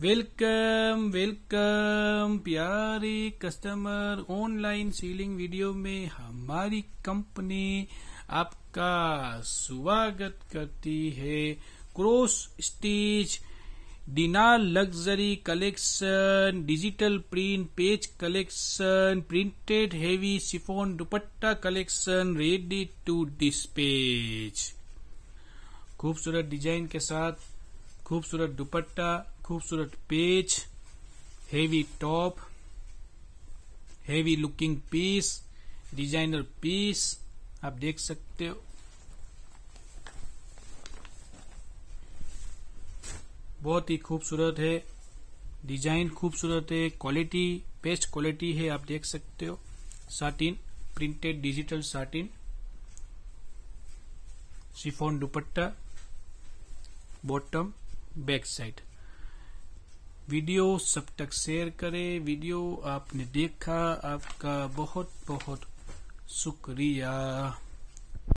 welcome welcome प्यारे customer online selling video में हमारी कंपनी आपका स्वागत करती है क्रॉस स्टिच डिना लग्जरी कलेक्शन डिजिटल प्रिंट पेज collection printed heavy chiffon dupatta collection ready to dispatch खूबसूरत डिजाइन के साथ खूबसूरत दुपट्टा खूबसूरत पेज heavy top heavy looking piece designer piece आप देख सकते हो बहुत ही खूबसूरत है डिजाइन खूबसूरत है क्वालिटी बेस्ट क्वालिटी है आप देख सकते हो satin printed digital satin chiffon dupatta bottom back side video सब तक शेयर करें वीडियो आपने देखा आपका बहुत बहुत शुक्रिया